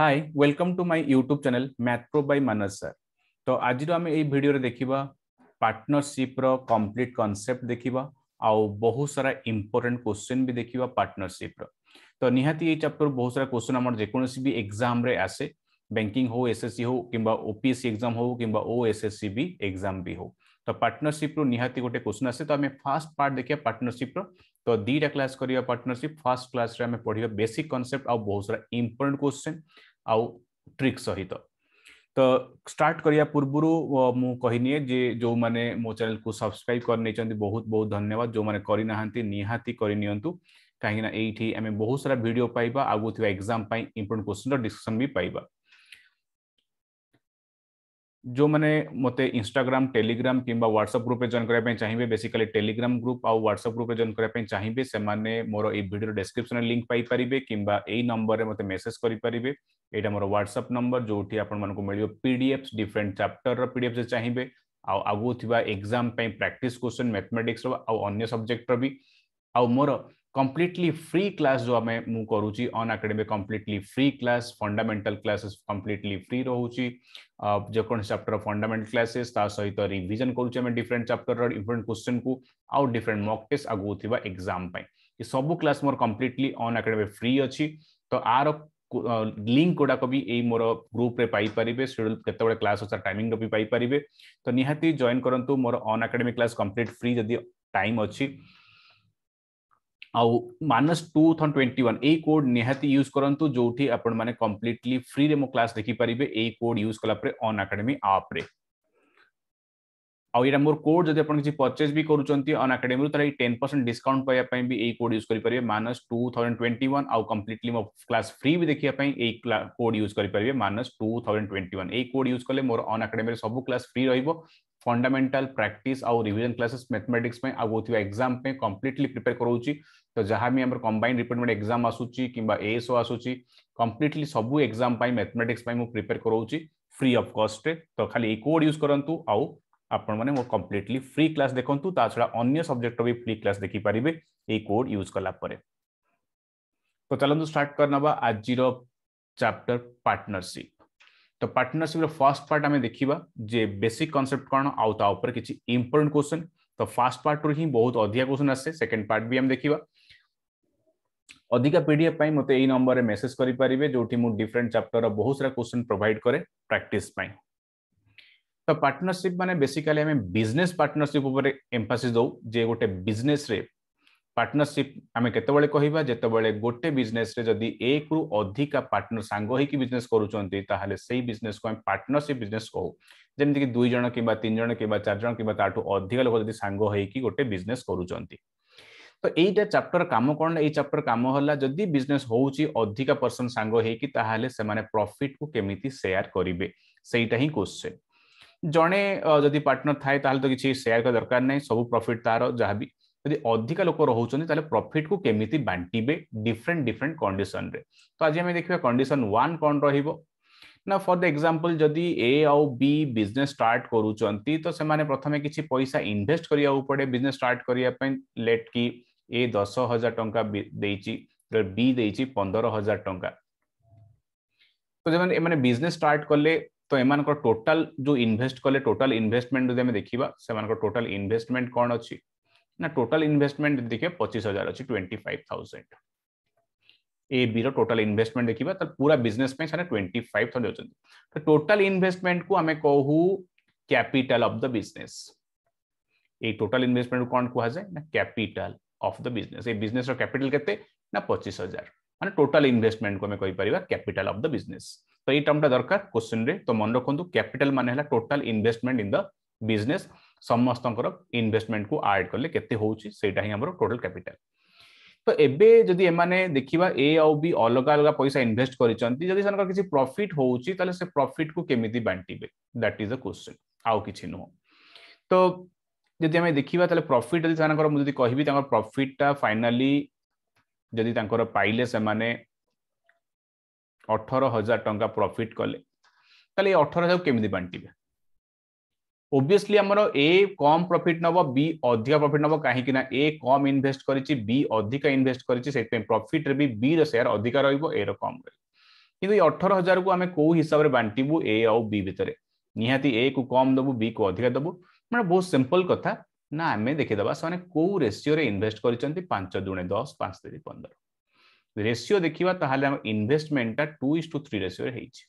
hi welcome to my YouTube channel मैथ्रो pro by Manas sir तो आज आम भिडियो देखा पार्टनरसीप्र कम्प्लीट कनसेप्ट देखा आउ बहुत सारा इम्पोर्टाट क्वेश्चन भी देखा पार्टनरसीप्र तो निहाती ये चैप्टर बहुत सारा क्वेश्चन आम जेकोसी भी एग्जाम आसे बैंकिंग हूँ एस एस सी हूँ कि ओपीएससी एग्जाम हूँ कि ओ एस एस सी भी एग्जाम भी हूँ तो पार्टनरसीप्रु नि गोटे क्वेश्चन आसे तो आम फास्ट पार्ट देखा पार्टनरसीप्र तो दीटा क्लास करवा पार्टनरशिप फर्स्ट क्लास में पढ़ा बेसिक कनसेप्ट आउ बहुत सारा इंपोर्टेंट क्वेश्चन ଆଉ ଟ୍ରିକ୍ ସହିତ ତ ଷ୍ଟାର୍ଟ କରିବା ପୂର୍ବରୁ ମୁଁ କହିନିଏ ଯେ ଯେଉଁମାନେ ମୋ ଚ୍ୟାନେଲକୁ ସବସ୍କ୍ରାଇବ୍ କରିନେଇଛନ୍ତି ବହୁତ ବହୁତ ଧନ୍ୟବାଦ ଯେଉଁମାନେ କରିନାହାନ୍ତି ନିହାତି କରିନିଅନ୍ତୁ କାହିଁକିନା ଏଇଠି ଆମେ ବହୁତ ସାରା ଭିଡ଼ିଓ ପାଇବା ଆଗକୁ ଥିବା ଏକ୍ଜାମ୍ ପାଇଁ ଇମ୍ପୋର୍ଟାଣ୍ଟ କୋଶ୍ଚିନ୍ର ଡିସ୍କସନ୍ ବି ପାଇବା जो मैंने मत इनग्राम टेलीग्राम कि ह्वाट्सअप ग्रुप जॉन करने चाहिए बेसिकली टेलीग्राम ग्रुप आउ ह्वाट्सअप ग्रुप जॉन करने चाहिए से मैंने मोर ये भिडियो डेस्क्रिप्स लिंक पारे कि नंबर में मतलब मेसेज करेंगे यहाँ मोर ह्वाट्सअप नंबर जो आपको मिले पीडफ्स डिफरेन्ट चप्टर रीडफ से चाहिए आगू थ एक्जाम प्राक्ट क्वेश्चन मैथमेटिक्स रो सब्जेक्टर भी आउ मोर कम्प्लीटली फ्री क्लास जो आम मु करुच्ची Unacademy completely free class fundamental classes completely free रोचे जो चैप्टर फंडामेट क्लासेस सहित रिविजन करें डिफरेन्ट चैप्टर डिफरेन्ट क्वेश्चन को आउ डिफरेन्ट मक टेस्ट आगे थोड़ा एक्जाम सब क्लास मोर कम्प्लीटली अन आकाडेमी फ्री अच्छी तो आर लिंक गुड़ाक भी यही मोर ग्रुप सेड्यूल के क्लास अच्छे टाइमिंग भी पाइपर तो निहाती जॉन करूँ मोर Unacademy class complete free जदि टाइम अच्छी minus two thousand twenty one एक कोड निहाती यूज करूँ तो जो मैंने कम्प्लीटली फ्री में क्लास देखिपर यही कोड यूज कालाकाडेमी आप्रे आईटा मोर कोड जब किसी परचेज भी करकाडेमी तरह टेन परसेंट डिस्काउंट पाइबा भी यही कोड यूज करेंगे minus two thousand twenty one आउ कम्प्लीटली मो क्लास फ्री भी देखापे कोड यूज करेंगे minus two thousand twenty one यही कोड यूज कले मोर अन्काडेमी सब क्लास फ्री रोज फंडामेंटल प्रैक्टिस आउ रिविजन क्लासेस मैथमेटिक्स में आउ होथिबा एग्जाम पे कंप्लीटली प्रिपेयर करौची तो जहां भी हमर कंबाइंड रिपोर्टमेंट एग्जाम आसुची किबा एएसओ आसुची कंप्लीटली सब एग्जाम पाई मैथमेटिक्स पाई मु प्रिपेयर करौची फ्री ऑफ कॉस्ट तो खाली ए कोड यूज करंतु आउ आपन माने मो कंप्लीटली फ्री क्लास देखंतु ता छडा अन्य सब्जेक्ट भी फ्री क्लास देखि परिबे ए कोड यूज कला परे तो चलंतु स्टार्ट करनबा आजिरो चैप्टर पार्टनरशिप तो पार्टनरशिप फर्स्ट पार्ट आम देखा जे बेसिक कनसेप्ट कौन आउर किसी इंपोर्टां क्वेश्चन तो फास्ट पार्ट रु बहुत अधिक क्वेश्चन आसे सेकेंड पार्ट भी आम देखा अधिका पीडीएफ मत यही नंबर में मेसेज करेंगे जो डिफरेन्ट चप्टर बहुत सारा क्वेश्चन प्रोभाइड कै प्राक्ट तो पार्टनरशिप मैंने बेसिकाली आम बिजनेस पार्टनरशिप एम्फासी दौ जे गोटे बिजनेस পার্টনারশিপ আমি কেতবে কহবা যেতবে গোটে বিজনেসে যদি এক রু অধিকা পার্টনর সাঙ্গ হইকি বিজনেস করছেন তাহলে সেই বিজনেস কু আমি পার্টনারশিপ বিজনেস কহু যেমিকি দুই জন কিংবা তিন জন কিংবা চার জন কিংবা তাঠু অধিকা লোক যদি সাঙ্গ হইকি গোটে বিজনেস করছেন তো এইটা চ্যাপ্টর কাম কোণ এই চ্যাপ্টর কাম হলা যদি বিজনেস হচ্ছে অধিকা পরসন সাঙ্গ হইকি তাহলে সেমানে প্রফিট কু কেমিতি শেয়ার করিবে সেইটা হি কোশ্চেন জনে যদি পার্টনার থাকে তাহলে তো কিছু শেয়ার করা দরকার নাই সবু প্রফিট তার যাহা यदि अधिक लोक रोचे प्रफिट को कमी बांटे डिफरेन्ट डिफरेन्ट कंडीशन तो आज आम देखा कंडीशन वन कौन र ना फॉर द एग्जांपल जदि ए आउ बी बिजनेस स्टार्ट करूँ तो से प्रथम किसी पैसा इनभेस्ट करा पड़े बिजनेस स्टार्ट करने लेट कि ए दस हजार टाइम बी दे पंदर हजार टाइम तो जब एमने बिजनेस स्टार्ट कले तो एम टोटाल जो इनभेस्ट कले टोटाल इनभेस्टमेंट जो देखा टोटाल इनभेस्टमेंट कौन अच्छी ना टोटल इन्वेस्टमेंट देखिए पचीस हजार अच्छी twenty five thousand A B total investment देखा तो पूरा बिजनेस ट्वेंटी फाइव थाउजेंड तो टोटाल इनभेस्टमेंट को आम कहू कैपिटाल अफ द बिजनेस ये टोटाल इनभेस्टमेंट कौन कहा जाए ना कैपिटाल अफ द बिजनेस ये बिजनेस कैपिटाल के पचीस हजार मैंने टोटाल इनभेस्टमेंट को आम कहीपर कैपिटाल अफ द बिजनेस तो ये टर्मटा दरकार क्वेश्चन में तो मन रखुद कैपिटाल मान है total investment in the business समस्त इनमें आड कले के टोटाल कैपिटाल तो ये जदि एमाने देखिबा ए आउ बी अलग अलग पैसा इनभेस्ट कर प्रफिट सनका किसी प्रॉफिट होउची से प्रॉफिट को केमिति बांटिबे दैट इज अ क्वेश्चन आउ किछि नुह तो जदि देखा प्रफिट तले प्रॉफिट जदि सनका मु जदि कहिबी पाइले से माने 18000 टका प्रॉफिट कले अठर हजार केमिति बांटे ଓବିୟସଲି ଆମର ଏ କମ୍ ପ୍ରଫିଟ୍ ନେବ ବି ଅଧିକା ପ୍ରଫିଟ୍ ନେବ କାହିଁକି ନା ଏ କମ୍ ଇନଭେଷ୍ଟ କରିଛି ବି ଅଧିକା ଇନଭେଷ୍ଟ କରିଛି ସେଥିପାଇଁ ପ୍ରଫିଟ୍ରେ ବି ବିର ସେୟାର ଅଧିକା ରହିବ ଏର କମ୍ ରହିବ କିନ୍ତୁ ଏଇ ଅଠର ହଜାରକୁ ଆମେ କୋଉ ହିସାବରେ ବାଣ୍ଟିବୁ ଏ ଆଉ ବି ଭିତରେ ନିହାତି ଏ କୁ କମ୍ ଦେବୁ ବି କୁ ଅଧିକା ଦେବୁ ମାନେ ବହୁତ ସିମ୍ପଲ୍ କଥା ନା ଆମେ ଦେଖିଦେବା ସେମାନେ କୋଉ ରେସିଓରେ ଇନଭେଷ୍ଟ କରିଛନ୍ତି ପାଞ୍ଚ ଦୁଣେ ଦଶ ପାଞ୍ଚ ଦୁଇ ପନ୍ଦର ରେସିଓ ଦେଖିବା ତାହେଲେ ଆମ ଇନଭେଷ୍ଟମେଣ୍ଟଟା ଟୁ ଇସ୍ ଟୁ ଥ୍ରୀ ରେସିଓରେ ହେଇଛି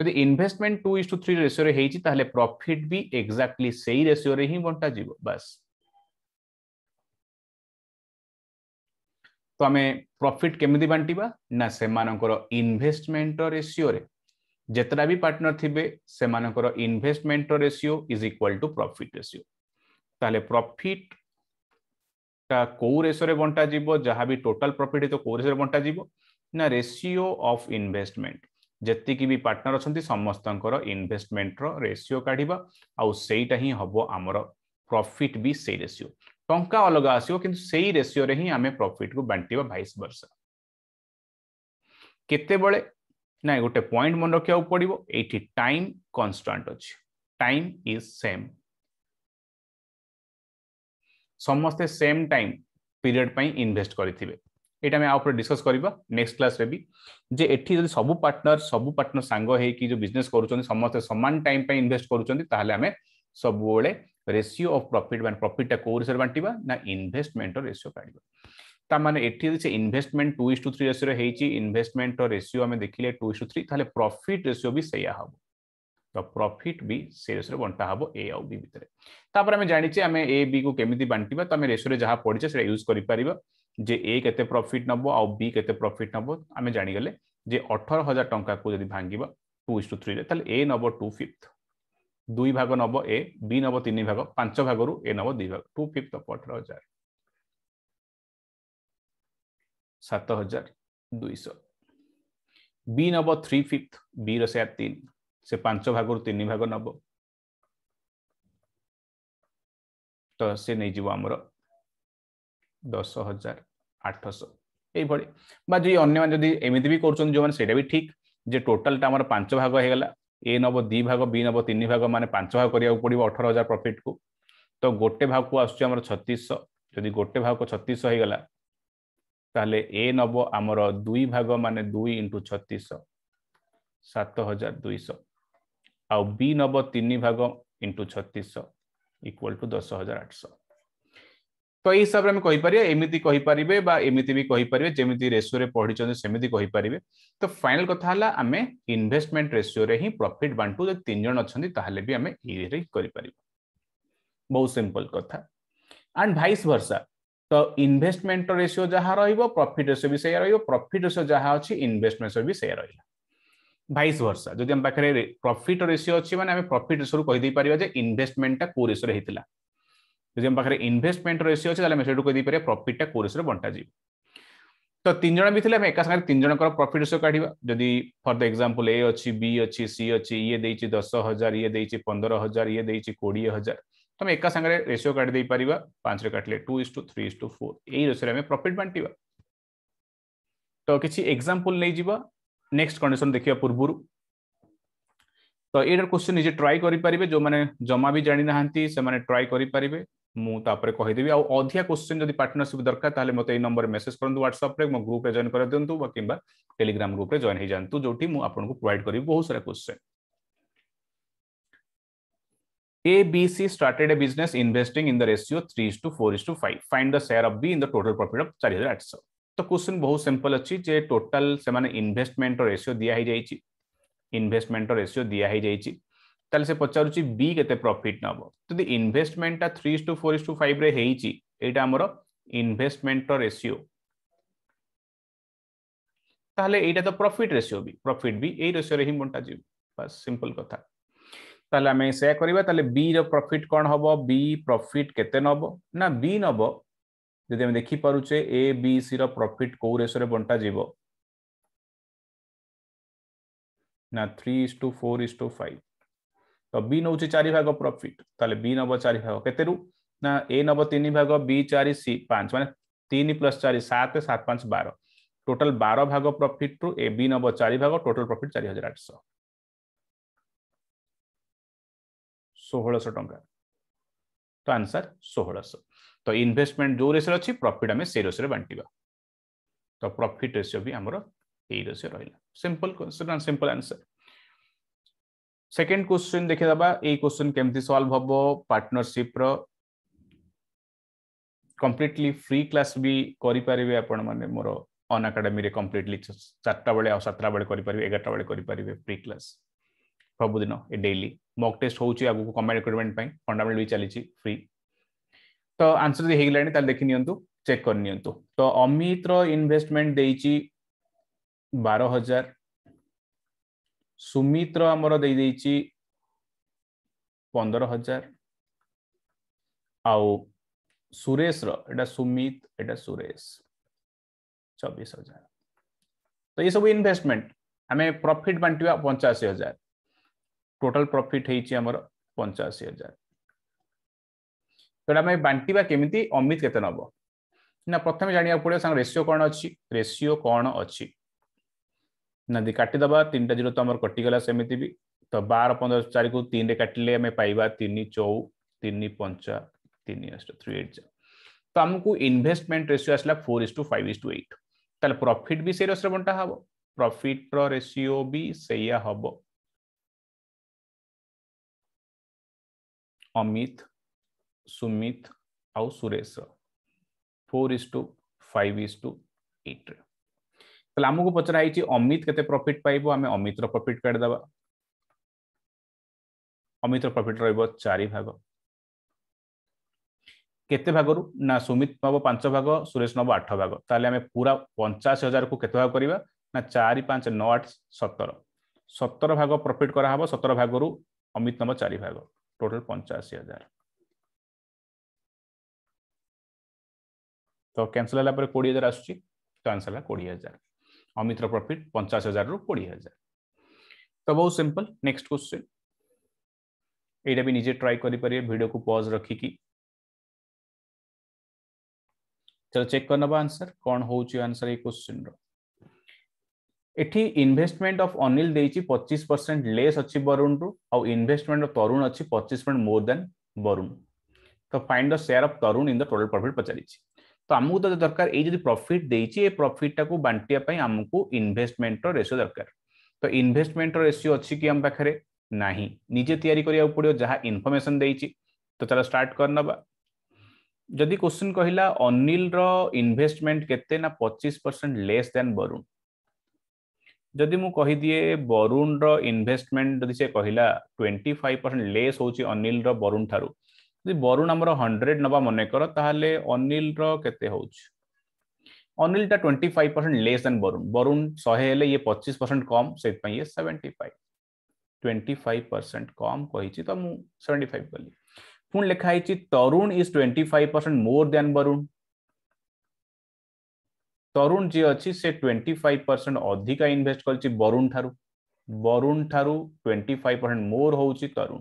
যদি investment two is to three ରେସିଓରେ ହେଇଛି ତାହେଲେ ପ୍ରଫିଟ୍ ବି ଏକ୍ଜାକ୍ଟଲି ସେଇ ରେସିଓରେ ହିଁ ବଣ୍ଟାଯିବ ବାସ୍ ତ ଆମେ ପ୍ରଫିଟ୍ କେମିତି ବାଣ୍ଟିବା ନା ସେମାନଙ୍କର ଇନଭେଷ୍ଟମେଣ୍ଟର ରେସିଓରେ ଯେତେଟା ବି ପାର୍ଟନର ଥିବେ ସେମାନଙ୍କର ଇନଭେଷ୍ଟମେଣ୍ଟର ratio is equal to profit ratio ତାହେଲେ ପ୍ରଫିଟ୍ଟା କୋଉ ରେସିଓରେ ବଣ୍ଟାଯିବ ଯାହା ବି ଟୋଟାଲ୍ ପ୍ରଫିଟ୍ ହେଇଥିବ କୋଉ ରେସିଓରେ ବଣ୍ଟାଯିବ ନା ରେସିଓ ଅଫ୍ ଇନଭେଷ୍ଟମେଣ୍ଟ ଯେତିକି ବି ପାର୍ଟନର ଅଛନ୍ତି ସମସ୍ତଙ୍କର ଇନଭେଷ୍ଟମେଣ୍ଟର ରେସିଓ କାଢ଼ିବା ଆଉ ସେଇଟା ହିଁ ହବ ଆମର ପ୍ରଫିଟ୍ ବି ସେଇ ରେସିଓ ଟଙ୍କା ଅଲଗା ଆସିବ କିନ୍ତୁ ସେଇ ରେସିଓରେ ହିଁ ଆମେ ପ୍ରଫିଟ୍କୁ ବାଣ୍ଟିବା ଭାଇସ୍ ବର୍ଷ କେତେବେଳେ ନାଇଁ ଗୋଟେ ପଏଣ୍ଟ ମନେ ରଖିବାକୁ ପଡ଼ିବ ଏଇଠି ଟାଇମ୍ କନଷ୍ଟାଣ୍ଟ ଅଛି ଟାଇମ୍ ଇଜ୍ ସେମ୍ ସମସ୍ତେ ସେମ୍ ଟାଇମ୍ ପିରିୟଡ଼ ପାଇଁ ଇନଭେଷ୍ଟ କରିଥିବେ এটা আমি ଉପରେ ଡିସ୍କସ୍ କରିବା ନେକ୍ସଟ କ୍ଲାସରେ ବି ଯେ ଏଠି ଯଦି ସବୁ ପାର୍ଟନର ସବୁ ପାର୍ଟନର ସାଙ୍ଗ ହେଇକି ଯେଉଁ ବିଜନେସ୍ କରୁଛନ୍ତି ସମସ୍ତେ ସମାନ ଟାଇମ୍ ପାଇଁ ଇନଭେଷ୍ଟ କରୁଛନ୍ତି ତାହେଲେ ଆମେ ସବୁବେଳେ ରେସିଓ ଅଫ୍ ପ୍ରଫିଟ୍ ମାନେ ପ୍ରଫିଟ୍ଟା କୋଉ ରେସିଓରେ ବାଣ୍ଟିବା ନା ଇନଭେଷ୍ଟମେଣ୍ଟର ରେସିଓ କାଢ଼ିବା ତାମାନେ ଏଠି ଯଦି ସେ investment two is to three ରେସିଓରେ ହେଇଛି ଇନଭେଷ୍ଟମେଣ୍ଟର ରେସିଓ ଆମେ ଦେଖିଲେ ଟୁ ଇସ୍ ଟୁ ଥ୍ରୀ ତାହେଲେ ପ୍ରଫିଟ୍ ରେସିଓ ବି ସେଇଆ ହେବ ତ ପ୍ରଫିଟ୍ ବି ସେ ରେସିଓରେ ବଣ୍ଟା ହେବ ଏ ଆଉ ବି ଭିତରେ ତାପରେ ଆମେ ଜାଣିଛେ ଆମେ ଏ ବି କୁ କେମିତି ବାଣ୍ଟିବା ତ ଆମେ ରେସିଓରେ ଯାହା ପଡ଼ିଛେ ସେଇଟା ୟୁଜ୍ କରିପାରିବା যে এ কেতে ପ୍ରଫିଟ୍ ନେବ ଆଉ ବି କେତେ ପ୍ରଫିଟ୍ ନେବ ଆମେ ଜାଣିଗଲେ ଯେ ଅଠର ହଜାର ଟଙ୍କାକୁ ଯଦି ଭାଙ୍ଗିବା ଟୁ ଇସ୍ ଟୁ ଥ୍ରୀରେ ତାହେଲେ ଏ ନେବ ଟୁ ଫିଫ୍ଥ ଦୁଇ ଭାଗ ନେବ ଏ ବି ନେବ ତିନି ଭାଗ ପାଞ୍ଚ ଭାଗରୁ ଏ ନେବ ଦୁଇ ଭାଗ ଟୁ ଫିଫ୍ଥ ଅଫ୍ ଅଠର ହଜାର ସାତ ହଜାର ଦୁଇଶହ ବି ନେବ ଥ୍ରୀ ଫିଫ୍ଥ ବିର ସେୟା ତିନି ସେ ପାଞ୍ଚ ଭାଗରୁ ତିନି ଭାଗ ନେବ ତ ସେ ନେଇଯିବ ଆମର ଦଶ ହଜାର ଆଠଶହ ଏଇଭଳି ବା ଯଦି ଅନ୍ୟମାନେ ଯଦି ଏମିତି ବି କରୁଛନ୍ତି ଯେଉଁମାନେ ସେଇଟା ବି ଠିକ୍ ଯେ ଟୋଟାଲଟା ଆମର ପାଞ୍ଚ ଭାଗ ହେଇଗଲା ଏ ନେବ ଦୁଇ ଭାଗ ବି ନେବ ତିନି ଭାଗ ମାନେ ପାଞ୍ଚ ଭାଗ କରିବାକୁ ପଡ଼ିବ ଅଠର ହଜାର ପ୍ରଫିଟ୍କୁ ତ ଗୋଟେ ଭାଗକୁ ଆସୁଛି ଆମର ଛତିଶଶହ ଯଦି ଗୋଟେ ଭାଗକୁ ଛତିଶଶହ ହେଇଗଲା ତାହେଲେ ଏ ନେବ ଆମର ଦୁଇ ଭାଗ ମାନେ ଦୁଇ ଇଣ୍ଟୁ ଛତିଶଶହ ସାତ ହଜାର ଦୁଇଶହ ଆଉ ବି ନେବ ତିନି ଭାଗ ଇଣ୍ଟୁ ଛତିଶଶହ ଇକ୍ୱାଲ୍ ଟୁ ଦଶ ହଜାର ଆଠଶହ तो यही हिसाब से कहीपर एमती कहीपरेंगे एमती भी कहीपर जमी रेसीो पढ़ी सेमती तो फाइनल कथा आम इनभेस्टमेंट रेसीो रे हिं प्रफिट बांटू जो तीन जन अच्छा भी आम इपर बहुत सिंपल कथा एंड भाई वर्षा तो इनभेस्टमेंट रेसीो जहाँ प्रफिट रेसीो भी सैया रफिट रेसीो जहाँ अच्छी इनभेस्टमेंट भी सैया है भाइस वर्षा जब पाखे प्रफिट रेसियो अच्छी मानते प्रफिट रेसोर कहीदेपर जो इनभेस्टमेंटा कौ रेसोर होता है जदि आम पाखे इनभेस्टमेंट रेसी अच्छे आम से दीपर प्रफिटा कौ रेसियो बंटा जाए तो तीन जन भी थे आम एक तीन जन प्रफिट रेसियो काढ़ा जदि फर द एक्जामपल ए अच्छी बी अच्छी सी अच्छी ये दस हजार ये पंद्रह हजार ये कोड़े हजार तो आम एक सांगे रेसीो काट देपर पांच काटिले two is to three is to four यही रेसियो आम प्रफिट बांटा तो किसी एक्जामपल नहीं जी नेक्स्ट कंडीशन देखा पूर्व तो ये क्वेश्चन निजे ट्राए करें जो मैंने जमा भी जाणी ना ट्राए करें मुझे कहीदेवि अधिक क्वेश्चन जब पार्टनरशिप दरकार तेल मत नंबर मेसेज कर ह्वाट्सअप ग्रुप जॉन कर दिंतु कि टेलीग्राम ग्रुप जॉन हो जातु जो आपको प्रोवैड करी बहुत सारा question A B C started a business investing in the ratio three to four to five find the share of B in the total profit of चार हजार आठश तो क्वेश्चन बहुत सिंपल अच्छी टोटल से इनभेस्टमेंट रेसीो दिया investment ratio दिया ତାହେଲେ ସେ ପଚାରୁଛି ବି କେତେ ପ୍ରଫିଟ୍ ନେବ ଯଦି ଇନଭେଷ୍ଟମେଣ୍ଟଟା three is to four is to ଫାଇଭରେ ହେଇଛି ଏଇଟା ଆମର ଇନଭେଷ୍ଟମେଣ୍ଟର ରେସିଓ তাহলে এইটা তো প্রফিট রেসিও বি প্রফিট বি এই রেসিওরে হি বন্টা যাব বাস সিম্পল কথা তাহলে আমি সেয়া করিবা তাহলে বি র প্রফিট কোন হব বি প্রফিট কেতে নব না বি নব যদি আমি দেখি পারুছে এ বি সি র প্রফিট কো রেসিওরে বন্টা যাব না 3:4:5 ତ ବି ନଉଛି ଚାରି ଭାଗ ପ୍ରଫିଟ ତାହେଲେ ବି ନବ ଚାରି ଭାଗ କେତେରୁ ନା ଏ ନବ ତିନି ଭାଗ ବି ଚାରି ସି ପାଞ୍ଚ ମାନେ ତିନି ପ୍ଲସ୍ ଚାରି ସାତ ସାତ ପାଞ୍ଚ ବାର ଟୋଟାଲ ବାର ଭାଗ ପ୍ରଫିଟରୁ ଏ ବି ନବ ଚାରି ଭାଗ ଟୋଟାଲ ପ୍ରଫିଟ ଚାରି ହଜାର ଆଠଶହ ଷୋହଳଶହ ଟଙ୍କା ତ ଆନ୍ସର ଷୋହଳଶହ ତ ଇନଭେଷ୍ଟମେଣ୍ଟ ଯୋଉ ରେସିଓରେ ଅଛି ପ୍ରଫିଟ୍ ଆମେ ସେଇ ରେସିଓରେ ବାଣ୍ଟିବା ତ ପ୍ରଫିଟ୍ ରେସିଓ ବି ଆମର ଏଇ ରେସିଓ ରହିଲା simple simple answer second question ଦେଖିଦେବା ଏଇ କ୍ୱେଶ୍ଚିନ୍ କେମିତି ସଲ୍ଭ ହବ ପାର୍ଟନରସିପ୍ର କମ୍ପ୍ଲିଟଲି ଫ୍ରି କ୍ଲାସ୍ ବି କରିପାରିବେ ଆପଣମାନେ ମୋର ଅନ୍ ଆକାଡେମୀରେ କମ୍ପ୍ଲିଟଲି ଚାରିଟା ବେଳେ ଆଉ ସାତଟା ବେଳେ କରିପାରିବେ ଏଗାରଟା ବେଳେ କରିପାରିବେ ଫ୍ରି କ୍ଲାସ୍ ସବୁଦିନ ଏ ଡେଲି ମକ୍ ଟେଷ୍ଟ ହେଉଛି ଆଗକୁ କମେଣ୍ଟ ରିକ୍ରୁଟମେଣ୍ଟ ପାଇଁ ଫଣ୍ଡାମେଣ୍ଟ ବି ଚାଲିଛି ଫ୍ରି ତ ଆନ୍ସର ଯଦି ହେଇଗଲାଣି ତାହେଲେ ଦେଖି ନିଅନ୍ତୁ ଚେକ୍ କରିନିଅନ୍ତୁ ତ ଅମିତର ଇନଭେଷ୍ଟମେଣ୍ଟ ଦେଇଛି ବାର ହଜାର ସୁମିତ୍ର ଆମର ଦେଇଦେଇଛି ପନ୍ଦର ହଜାର ଆଉ ସୁରେଶର ଏଇଟା ସୁମିତ ଏଇଟା ସୁରେଶ ଚବିଶ ହଜାର ତ ଏସବୁ ଇନଭେଷ୍ଟମେଣ୍ଟ ଆମେ ପ୍ରଫିଟ୍ ବାଣ୍ଟିବା ପଞ୍ଚାଅଶୀ ହଜାର ଟୋଟାଲ ପ୍ରଫିଟ୍ ହେଇଛି ଆମର ପଞ୍ଚାଅଶୀ ହଜାର ସେଇଟା ଆମେ ବାଣ୍ଟିବା କେମିତି ଅମିତ କେତେ ନେବ ନା ପ୍ରଥମେ ଜାଣିବାକୁ ପଡ଼ିବ ସାଙ୍ଗ ରେସିଓ କ'ଣ ଅଛି ରେସିଓ କ'ଣ ଅଛି नदी काटिद टा जीरो तो कटिगला सेमती भी तो बार पंद्रह चार को तीन काटिले आम पाइबा तीन चौ तीन पंच तीन थ्री एट तो आमको इनभेस्टमेंट रेसीो आसला four is to five is to eight तेल प्रफिट भी सही रेसीो बंटा हाँ प्रफिट रेसीो भी सही हम अमित सुमित आ Suresh four is to five is to एट्रे ତାହେଲେ ଆମକୁ ପଚରା ହେଇଛି ଅମିତ କେତେ ପ୍ରଫିଟ୍ ପାଇବ ଆମେ ଅମିତର ପ୍ରଫିଟ୍ କାଢ଼ିଦେବା ଅମିତର ପ୍ରଫିଟ୍ ରହିବ ଚାରି ଭାଗ କେତେ ଭାଗରୁ ନା ସୁମିତ ନବ ପାଞ୍ଚ ଭାଗ ସୁରେଶ ନବ ଆଠ ଭାଗ ତାହେଲେ ଆମେ ପୁରା ପଞ୍ଚାଶ ହଜାରକୁ କେତେ ଭାଗ କରିବା ନା ଚାରି ପାଞ୍ଚ ନଅ ଆଠ ସତର ସତର ଭାଗ ପ୍ରଫିଟ୍ କରାହେବ ସତର ଭାଗରୁ ଅମିତ ନବ ଚାରି ଭାଗ ଟୋଟାଲ ପଞ୍ଚାଅଶୀ ହଜାର ତ କ୍ୟାନସଲ୍ ହେଲା ପରେ କୋଡ଼ିଏ ହଜାର ଆସୁଛି ତ ଆନ୍ସର୍ ହେଲା କୋଡ଼ିଏ ହଜାର अमित्र प्रफिट पचास हजार रु कोड़ी हजार तो बहुत सिंपल नेक्स्ट क्वेश्चन यहाँ भी निजे ट्राए करीड को पज रखिक चलो चेक कर ना आंसर कौन हो आंसर ये क्वेश्चन रि इनमेंट अफ अनिल पचीस परसेंट लेस अच्छी बरुण रु आउ इनमेंट अफ तरुण अच्छी पचीस percent more than Barun to find the share of Tarun in the total profit पचारि তো ଆମକୁ ତ ଦରକାର ଏଇ ଯଦି ପ୍ରଫିଟ୍ ଦେଇଛି ଏ ପ୍ରଫିଟ୍ଟାକୁ ବାଣ୍ଟିବା ପାଇଁ ଆମକୁ ଇନଭେଷ୍ଟମେଣ୍ଟର ରେସିଓ ଦରକାର ତ ଇନଭେଷ୍ଟମେଣ୍ଟର ରେସିଓ ଅଛି କି ଆମ ପାଖରେ ନାହିଁ ନିଜେ ତିଆରି କରିବାକୁ ପଡ଼ିବ ଯାହା ଇନଫର୍ମେସନ୍ ଦେଇଛି ତ ଚାଲ ଷ୍ଟାର୍ଟ କରିନେବା ଯଦି କୋଶ୍ଚିନ୍ କହିଲା ଅନିଲର ଇନଭେଷ୍ଟମେଣ୍ଟ କେତେ ନା ପଚିଶ ପରସେଣ୍ଟ ଲେସ୍ ଦେନ୍ ବରୁଣ ଯଦି ମୁଁ କହିଦିଏ ବରୁଣର ଇନଭେଷ୍ଟମେଣ୍ଟ ଯଦି ସେ କହିଲା ଟ୍ୱେଣ୍ଟି ଫାଇଭ୍ ପରସେଣ୍ଟ ଲେସ୍ ହେଉଛି ଅନିଲର ବରୁଣ ଠାରୁ जी वरुण आम हंड्रेड ना मन कर अनिल रेत हो Anil twenty five percent less than Varun Varun शहे ये पचीस परसेंट कम से seventy five twenty five percent कम कही तो मुझे सेवेन्टी फाइव कल पुण लिखाई Tarun is twenty five percent more than Varun Tarun ji अच्छी से ट्वेंटी फाइव परसेंट अधिक इनभेस्ट करुण ठार् फाइव परसेंट मोर हूँ तरुण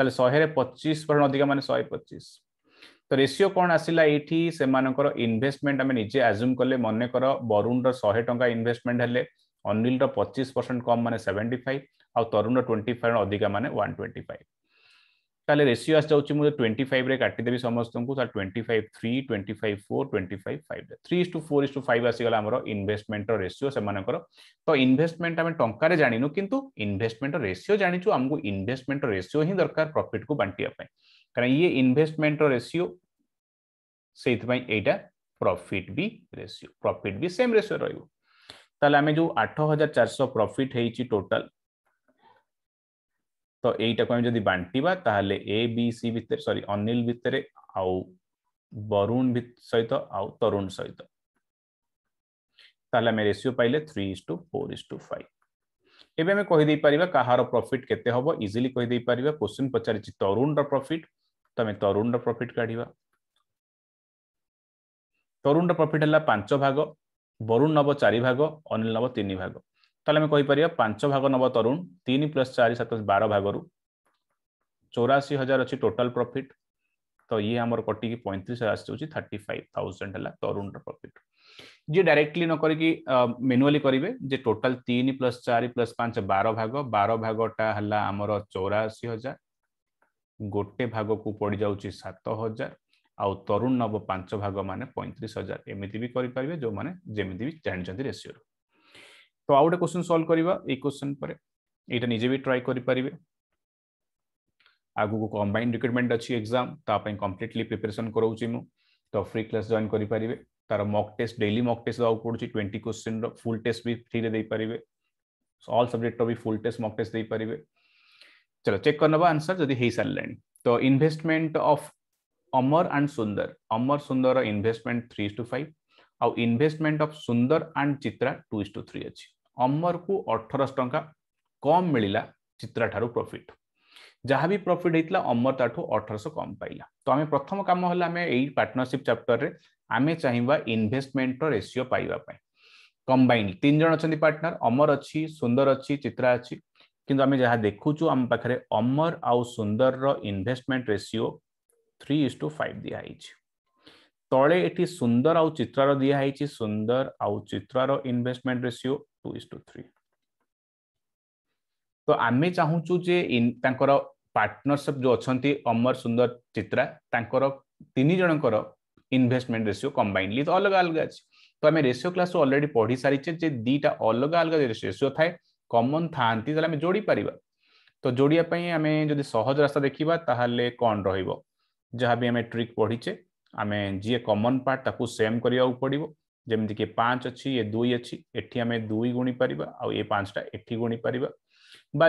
ତାହେଲେ ଶହେରେ ପଚିଶ ପରସେଣ୍ଟ ଅଧିକା ମାନେ ଶହେ ପଚିଶ ତ ରେସିଓ କ'ଣ ଆସିଲା ଏଇଠି ସେମାନଙ୍କର ଇନଭେଷ୍ଟମେଣ୍ଟ ଆମେ ନିଜେ ଆଜୁମ୍ କଲେ ମନେକର ବରୁଣର ଶହେ ଟଙ୍କା ଇନଭେଷ୍ଟମେଣ୍ଟ ହେଲେ ଅନିଲର ପଚିଶ ପରସେଣ୍ଟ କମ୍ ମାନେ ସେଭେଣ୍ଟି ଫାଇଭ ଆଉ ତରୁଣର ଟ୍ୱେଣ୍ଟି ଫାଇଭ ଅଧିକା ମାନେ ୱାନ୍ ଟ୍ୱେଣ୍ଟି ଫାଇଭ ताले रेशियो आस जाउची मु 25 रे काटि देबी समस्त twenty five 25 twenty five 4 25 5 3 to 4 to 5 आसी गला हमरो इन्वेस्टमेंट रो रेशियो से माने करो तो इन्वेस्टमेंट हमें टंका रे जानिनु किंतु इन्वेस्टमेंट रो रेशियो जानिचु हम को इन्वेस्टमेंट रो रेशियो ही दरकार प्रॉफिट को बांटिया पई कारण ये इन्वेस्टमेंट रो रेशियो सेइत पई एटा प्रॉफिट भी रेशियो प्रॉफिट भी सेम रेशियो रहइबो ताले हमें जो 8400 प्रॉफिट हेइची ତ ଏଇଟାକୁ ଆମେ ଯଦି ବାଣ୍ଟିବା ତାହେଲେ ଏ ବି ସି ଭିତରେ ସରି ଅନିଲ ଭିତରେ ଆଉ ବରୁଣ ସହିତ ଆଉ ତରୁଣ ସହିତ ତାହେଲେ ଆମେ ରେସିଓ ପାଇଲେ three is to four is to five ଏବେ ଆମେ କହିଦେଇପାରିବା କାହାର ପ୍ରଫିଟ୍ କେତେ ହେବ ଇଜିଲି କହିଦେଇପାରିବା କୋଶ୍ଚିନ୍ ପଚାରିଛି ତରୁଣର ପ୍ରଫିଟ୍ ତ ଆମେ ତରୁଣର ପ୍ରଫିଟ୍ କାଢ଼ିବା ତରୁଣର ପ୍ରଫିଟ୍ ହେଲା ପାଞ୍ଚ ଭାଗ ବରୁଣ ନବ ଚାରି ଭାଗ ଅନିଲ ନବ ତିନି ଭାଗ ତାହେଲେ ଆମେ କହିପାରିବା ପାଞ୍ଚ ଭାଗ ନେବ ତରୁଣ ତିନି ପ୍ଲସ୍ ଚାରି ସାତ ବାର ଭାଗରୁ ଚଉରାଅଶୀ ହଜାର ଅଛି ଟୋଟାଲ୍ ପ୍ରଫିଟ୍ ତ ଇଏ ଆମର କଟିକି ପଇଁତିରିଶ ହଜାର ଆସିଯାଉଛି ଥାର୍ଟି ଫାଇଭ୍ ଥାଉଜେଣ୍ଡ ହେଲା ତରୁଣର ପ୍ରଫିଟ୍ ଯିଏ ଡାଇରେକ୍ଟଲି ନ କରିକି ମେନୁଆଲି କରିବେ ଯେ ଟୋଟାଲ୍ ତିନି ପ୍ଲସ୍ ଚାରି ପ୍ଲସ୍ ପାଞ୍ଚ ବାର ଭାଗ ବାର ଭାଗଟା ହେଲା ଆମର ଚଉରାଅଶୀ ହଜାର ଗୋଟେ ଭାଗକୁ ପଡ଼ିଯାଉଛି ସାତ ହଜାର ଆଉ ତରୁଣ ନବ ପାଞ୍ଚ ଭାଗ ମାନେ ପଇଁତିରିଶ ହଜାର ଏମିତି ବି କରିପାରିବେ ଯେଉଁମାନେ ଯେମିତି ବି ଜାଣିଛନ୍ତି ରେସିଓରୁ तो आउ गए क्वेश्चन सल्व करवा क्वेश्चन पर यह निजे भी ट्राए करें आगुक कंबाइंड रिक्रुटमेंट अच्छी एक्जाम तापाई कम्प्लीटली प्रिपेरेसन करोचे तो फ्री क्लास जॉइन करेंगे तार मक टेस्ट डेली मक टेस्ट देखा पड़ी ट्वेंटी क्वेश्चन रुल टेस्ट भी फ्री दे पारे अल सब्जेक्टर भी फुल टेस्ट मक टेस्ट दे पारे चलो चेक कर ना आंसर जो हो सारे तो investment of Amar and Sundar Amar Sundar investment three to five आउ investment of Sundar and Chitra two to three अच्छी अमर को अठरश टा कम मिलला चित्रा ठार् प्रफिट जहाँ भी प्रफिट होता अमर ताठू अठरश कम पाइला तो आम प्रथम कम होगा पार्टनरसीप चप्टर में आम चाहिए इनभेस्टमेंट रेसीो पाइबापी कंबाइंड तीन जन अच्छा पार्टनर अमर अच्छी सुंदर अच्छी चित्रा अच्छी किंतु आम जहाँ देखु आम पाखे अमर आउ Sundar investment ratio three is to five दिखाई तले ये सुंदर आ चित्रार दिखाई सुंदर आउ चित्रार investment ratio two is to three तो आम चाहूँ जे पार्टनरशिप जो अच्छा अमर सुंदर चित्रा तीन जन इनभेस्टमेंट रेसीो कंबाइनली तो अलग अलग अच्छे तो आम रेसीो क्लास अलरेडी पढ़ी सारी दीटा अलग अलग रेसीो थाए कमन था जोड़ी पार तो जोड़ापी आम जो सहज रास्ता देखा ताहले कौन रहा भी आम ट्रिक पढ़ीचे आम जी कमन पार्ट ताक सेम करवाक पड़ो जमीक पाँच अच्छी ये दुई अच्छी एटी आम दुई गुणी पार आए पाँचटा एटी गुणी पार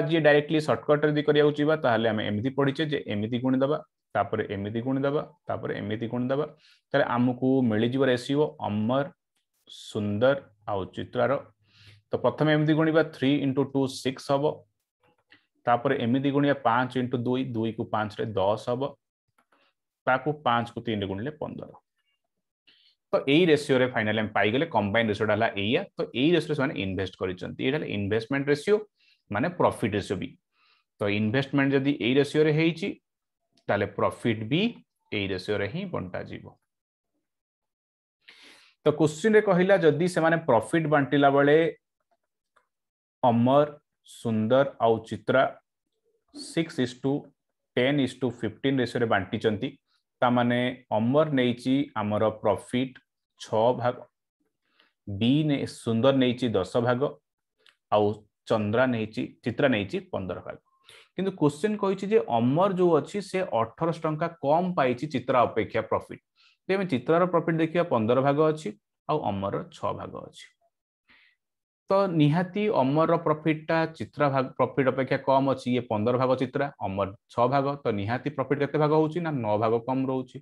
जी डायरेक्टली सर्टकट जी आम एम पढ़ीचे एमती गुणी दबा तापर एमती गुणी दबा तापर एमती गुणी दबा तेल आमको मिलजर एसिओ अमर सुंदर आ चित्रार तो प्रथम एमती गुणी थ्री इंटु टू सिक्स हम तापर एमती गुणिया पाँच इंटु दुई दुई को पाँच दस हम पांच को तीन गुणिले पंदर तो यही रेसीो फाइनाल पाइले कंबाइन रेसीोटा है एया तो यही रेसीो से इनभेस्ट करते इनभेस्टमेंट रेसीो मानते प्रफिट रेसीो भी तो इनभेस्टमेंट जदि यही रेसीो तेल प्रफिट भी यही रेसीो हम बंटा जीव तो क्वेश्चन कहला जदि से प्रफिट बांटला बेले अमर सुंदर आउ Chitra six is to ten is ତାମାନେ ଅମର ନେଇଛି ଆମର ପ୍ରଫିଟ୍ ଛଅ ଭାଗ ବି ସୁନ୍ଦର ନେଇଛି ଦଶ ଭାଗ ଆଉ ଚନ୍ଦ୍ରା ନେଇଛି ଚିତ୍ରା ନେଇଛି ପନ୍ଦର ଭାଗ କିନ୍ତୁ କୋଶ୍ଚିନ୍ କହିଛି ଯେ ଅମର ଯୋଉ ଅଛି ସେ ଅଠରଶହ ଟଙ୍କା କମ୍ ପାଇଛି ଚିତ୍ରା ଅପେକ୍ଷା ପ୍ରଫିଟ୍ ତେବେ ଚିତ୍ରାର ପ୍ରଫିଟ୍ ଦେଖିବା ପନ୍ଦର ଭାଗ ଅଛି ଆଉ ଅମରର ଛଅ ଭାଗ ଅଛି ତ ନିହାତି ଅମରର ପ୍ରଫିଟଟା ଚିତ୍ର ଭାଗ ପ୍ରଫିଟ୍ ଅପେକ୍ଷା କମ୍ ଅଛି ଇଏ ପନ୍ଦର ଭାଗ ଚିତ୍ରା ଅମର ଛଅ ଭାଗ ତ ନିହାତି ପ୍ରଫିଟ୍ କେତେ ଭାଗ ହେଉଛି ନା ନଅ ଭାଗ କମ୍ ରହୁଛି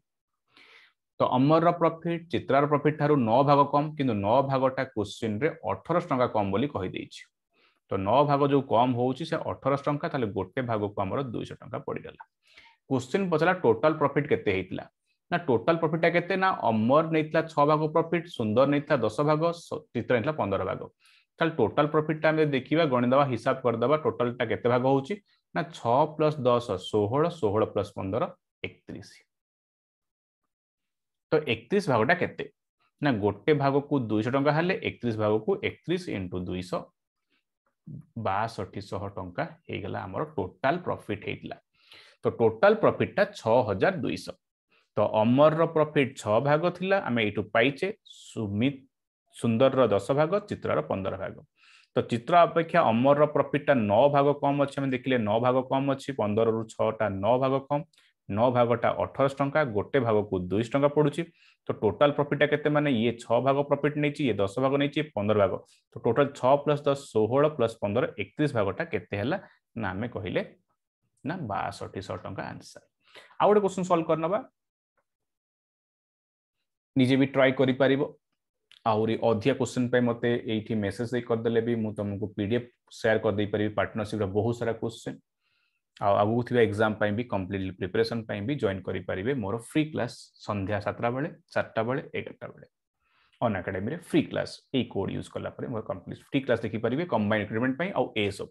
ତ ଅମରର ପ୍ରଫିଟ୍ ଚିତ୍ରାର ପ୍ରଫିଟ୍ ଠାରୁ ନଅ ଭାଗ କମ୍ କିନ୍ତୁ ନଅ ଭାଗଟା କୋଶ୍ଚିନ୍ରେ ଅଠରଶହ ଟଙ୍କା କମ୍ ବୋଲି କହିଦେଇଛି ତ ନଅ ଭାଗ ଯୋଉ କମ୍ ହେଉଛି ସେ ଅଠରଶହ ଟଙ୍କା ତାହେଲେ ଗୋଟେ ଭାଗକୁ ଆମର ଦୁଇଶହ ଟଙ୍କା ପଡ଼ିଗଲା କୋଶ୍ଚିନ୍ ପଚାରିଲା ଟୋଟାଲ ପ୍ରଫିଟ୍ କେତେ ହେଇଥିଲା ନା ଟୋଟାଲ ପ୍ରଫିଟଟା କେତେ ନା ଅମର ନେଇଥିଲା ଛଅ ଭାଗ ପ୍ରଫିଟ୍ ସୁନ୍ଦର ନେଇଥିଲା ଦଶ ଭାଗ ଚିତ୍ର ନେଇଥିଲା ପନ୍ଦର ଭାଗ ତାହେଲେ ଟୋଟାଲ ପ୍ରଫିଟଟା ଆମେ ଯଦି ଦେଖିବା ଗଣିଦେବା ହିସାବ କରିଦେବା ଟୋଟାଲଟା କେତେ ଭାଗ ହେଉଛି ନା ଛଅ ପ୍ଲସ୍ ଦଶ ଷୋହଳ ଷୋହଳ ପ୍ଲସ୍ ପନ୍ଦର ଏକତିରିଶ ତ ଏକତିରିଶ ଭାଗଟା କେତେ ନା ଗୋଟେ ଭାଗକୁ ଦୁଇଶହ ଟଙ୍କା ହେଲେ ଏକତିରିଶ ଭାଗକୁ ଏକତିରିଶ ଇଣ୍ଟୁ ଦୁଇଶହ ବାଷଠି ଶହ ଟଙ୍କା ହେଇଗଲା ଆମର ଟୋଟାଲ ପ୍ରଫିଟ୍ ହେଇଥିଲା ତ ଟୋଟାଲ ପ୍ରଫିଟଟା ଛଅ ହଜାର ଦୁଇଶହ ତ ଅମରର ପ୍ରଫିଟ୍ ଛଅ ଭାଗ ଥିଲା ଆମେ ଏଇଠୁ ପାଇଛେ ସୁମିତ ସୁନ୍ଦରର ଦଶ ଭାଗ ଚିତ୍ରର ପନ୍ଦର ଭାଗ ତ ଚିତ୍ର ଅପେକ୍ଷା ଅମରର ପ୍ରଫିଟ୍ଟା ନଅ ଭାଗ କମ୍ ଅଛି ଆମେ ଦେଖିଲେ ନଅ ଭାଗ କମ୍ ଅଛି ପନ୍ଦରରୁ ଛଅଟା ନଅ ଭାଗ କମ୍ ନଅ ଭାଗଟା ଅଠରଶହ ଟଙ୍କା ଗୋଟେ ଭାଗକୁ ଦୁଇଶହ ଟଙ୍କା ପଡ଼ୁଛି ତ ଟୋଟାଲ ପ୍ରଫିଟଟା କେତେ ମାନେ ଇଏ ଛଅ ଭାଗ ପ୍ରଫିଟ୍ ନେଇଛି ଇଏ ଦଶ ଭାଗ ନେଇଛି ପନ୍ଦର ଭାଗ ତ ଟୋଟାଲ୍ ଛଅ ପ୍ଲସ୍ ଦଶ ଷୋହଳ ପ୍ଲସ୍ ପନ୍ଦର ଏକତିରିଶ ଭାଗଟା କେତେ ହେଲା ନା ଆମେ କହିଲେ ନା ବାଷଠି ଶହ ଟଙ୍କା ଆନ୍ସର୍ ଆଉ ଗୋଟେ କ୍ୱେଶ୍ଚନ୍ ସଲ୍ଭ କରିନେବା ନିଜେ ବି ଟ୍ରାଏ କରିପାରିବ आधिया क्वेश्चन मत ये मेसेज करदे भी मुझे तुमको पीडीएफ सेयार करदे पारि पार्टनरसीप्र बहुत सारा क्वेश्चन आगू थी एक्जाम भी कम्प्लीटली प्रिपेरेसन भी जॉन करेंगे मोर फ्री क्लास सन्या सतटा बेले चार्टा बेले एगारटा बेले अन आकाडेमी फ्री क्लास ये कोड यूज कलापर मोर कम्प्लीट फ्री क्लास देखिपारे कम्बाइंड रिक्रुटमेंट आएसओ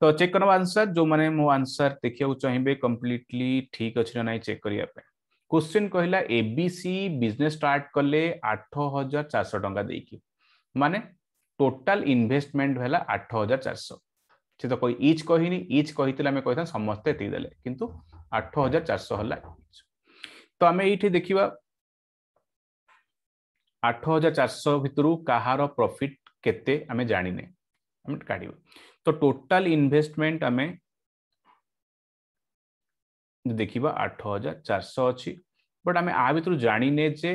तो चेक करना आंसर जो मैंने मो आंसर देखा चाहिए कम्प्लीटली ठीक अच्छे ना ना चेक करने क्वेश्चन कहला एबीसी बिजनेस स्टार्ट कले आठ हजार चार सौ टाँग देखिए माने टोटाल इनभेस्टमेंट है आठ हजार चार सौ सी तो कोई इच कहनी इच कही आम कही समस्ते ये देले आठ हजार चार सौ है तो आम ये देखा आठ हजार चार सौ भितर कहार प्रफिट के जाने काढ़ तो टोटाल इनभेस्टमेंट आम देखा आठ हजार चार सौ अच्छी बट आम आ भितर जाणिने जे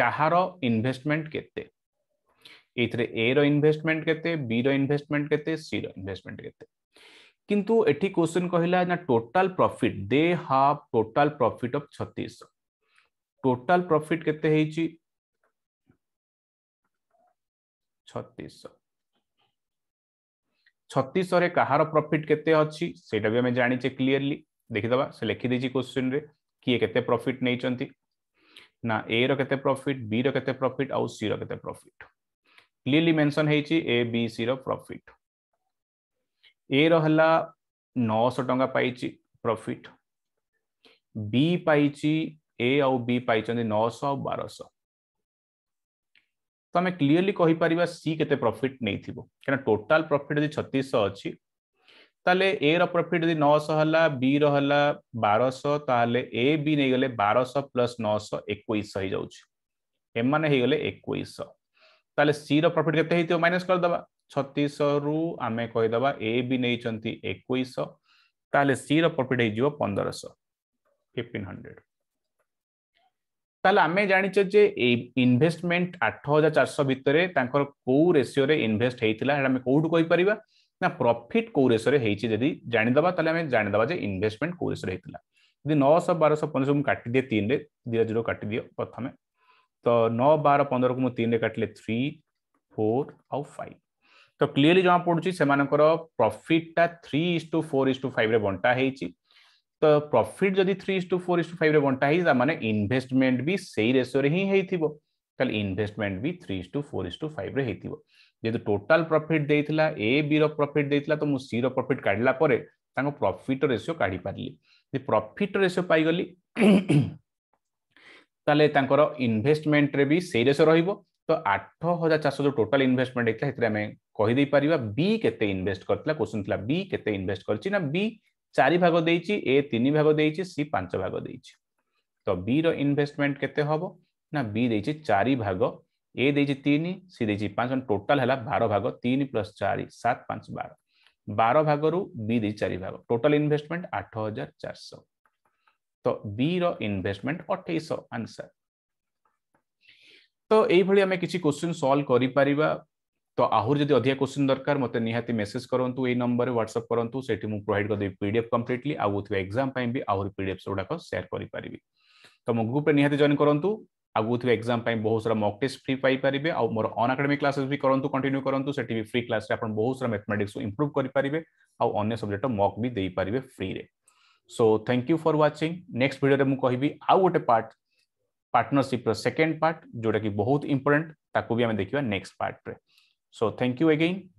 कहार इनभेस्टमेंट के रनभेस्टमेंट के रनभेस्टमेंट के सी रनभेस्टमेंट के किंतु एटी क्वेश्चन कहला ना टोटल प्रॉफिट दे हाफ टोटल प्रॉफिट ऑफ छत्तीस टोटल प्रॉफिट के छत्तीस छत्तीस कहार प्रॉफिट के जाचे क्लीयरली ଦେଖିଦେବା ସେ ଲେଖିଦେଇଛି କୋଶ୍ଚିନ୍ରେ କିଏ କେତେ ପ୍ରଫିଟ୍ ନେଇଛନ୍ତି ନା ଏ ର କେତେ ପ୍ରଫିଟ୍ ବି ର କେତେ ପ୍ରଫିଟ୍ ଆଉ ସି ର କେତେ ପ୍ରଫିଟ୍ କ୍ଲିୟରଲି ମେନସନ୍ ହେଇଛି ଏ ବି ସି ର ପ୍ରଫିଟ୍ ଏ ର ହେଲା ନଅଶହ ଟଙ୍କା ପାଇଛି ପ୍ରଫିଟ୍ ବି ପାଇଛି ଏ ଆଉ ବି ପାଇଛନ୍ତି ନଅଶହ ଆଉ ବାରଶହ ତ ଆମେ କ୍ଲିୟରଲି କହିପାରିବା ସି କେତେ ପ୍ରଫିଟ୍ ନେଇଥିବ କାରଣ ଟୋଟାଲ ପ୍ରଫିଟ୍ ଯଦି ଛତିଶଶହ ଅଛି তাহলে এ র প্রফিট যদি নশ হলা বি র হলা বারশ তাহলে এ বি নেইগলে বারশ প্লস নশ একুশ হয়ে যাচ্ছে এমানে হয়ে একুশ তাহলে সি র প্রফিট কেতে হয়ে মাইনাস করেদেবা ছত্রিশ রু আমি কেদবা এ বি নেইছেন একুশ তাহলে সি র প্রফিট হয়ে যাব পনেরশ ফিফটিন হন্ড্রেড তাহলে আমি জাঁচ যে এই ইনভেস্টমেন্ট আঠ হাজার চারশ ভিতরে তাঁর কেউ রেসিওরে ইনভেস্ট হয়েছিল সেটা আমি কেউ কইপার ना प्रॉफिट कौ रेसोरे होती जाणीदा तो इनभेस्टमेंट कौ रेसोर नौश बारश पंद्रह मुझे काटिदे तीन रे दिया जीरो काटिदि प्रथम तो नौ बार पंदर को मुझे तीन काटिले थ्री फोर आउ फाइव तो क्लीअरली जमा पड़ी से प्रफिटा three is to four is to five बंटा होती तो प्रफिट जदि three is to four is to five बंटा है मैंने इनभेस्टमेंट भी सही रेसोरे हिं होनभेस्टमेंट भी three is to four is to five होती ଯେହେତୁ ଟୋଟାଲ ପ୍ରଫିଟ୍ ଦେଇଥିଲା ଏ ବିର ପ୍ରଫିଟ୍ ଦେଇଥିଲା ତ ମୁଁ ସିର ପ୍ରଫିଟ୍ କାଢ଼ିଲା ପରେ ତାଙ୍କ ପ୍ରଫିଟ୍ ରେସିଓ କାଢ଼ିପାରିଲି ପାରିଲି ଯଦି ପ୍ରଫିଟ୍ ରେସିଓ ପାଇଗଲି ତାହେଲେ ତାଙ୍କର ଇନଭେଷ୍ଟମେଣ୍ଟରେ ବି ସେଇ ରେସିଓ ରହିବ ତ ଆଠ ହଜାର ଚାରିଶହ ଯେଉଁ ଟୋଟାଲ ଇନଭେଷ୍ଟମେଣ୍ଟ ହେଇଥିଲା ସେଥିରେ ଆମେ କହିଦେଇପାରିବା ବି କେତେ ଇନଭେଷ୍ଟ କରିଥିଲା କୋଶ୍ଚିନ୍ ଥିଲା ବି କେତେ ଇନଭେଷ୍ଟ କରିଛି ନା ବି ଚାରି ଭାଗ ଦେଇଛି ଏ ତିନି ଭାଗ ଦେଇଛି ସି ପାଞ୍ଚ ଭାଗ ଦେଇଛି ତ ବି ର ଇନଭେଷ୍ଟମେଣ୍ଟ କେତେ ହବ ନା ବି ଦେଇଛି ଚାରି ଭାଗ ए देजी तीन सी देजी पांच मैं मतलब टोटाल है बार भाग तीन प्लस चार सात पांच बार बार भागर बी चार भाग टोटाल इनभेस्टमेंट आठ हजार चार शह तो बी रेस्टमेंट अठाईश आंसर तो यही आम किसी क्वेश्चन सल्व कर तो आहुरी जब अधिक क्वेश्चन दरकार मत निहाती मेसेज करूँ यही नंबर में ह्वाट्सअप करूँ से प्रोइड करदेवि पीडफ कम्प्लीटली आगे एक्जाम भी आहुरी पीडफ्स गुड़ाक सेयार करें तो मो ग्रुप निहाती जॉन करूँ आगुरी एक्जाम बहुत सारा मक टेस्ट फ्री पारे आउ मोर अनाकाडेमी क्लासेस भी करूँ कंटिन्यू करूँ से भी फ्री क्लास बहुत सारा मैथमेटिक्स इम्प्रूव करेंगे और अन्य सब्जेक्ट मक भी देपारे फ्री रे so thank you for watching next video मुझे आउ गोटे पार्ट पार्टनरसीप्र सेकेंड पार्ट जोटा कि बहुत इम्पोर्टाट ताक भी आम देखा नेक्स्ट पार्ट्रे सो थैंक यू अगेन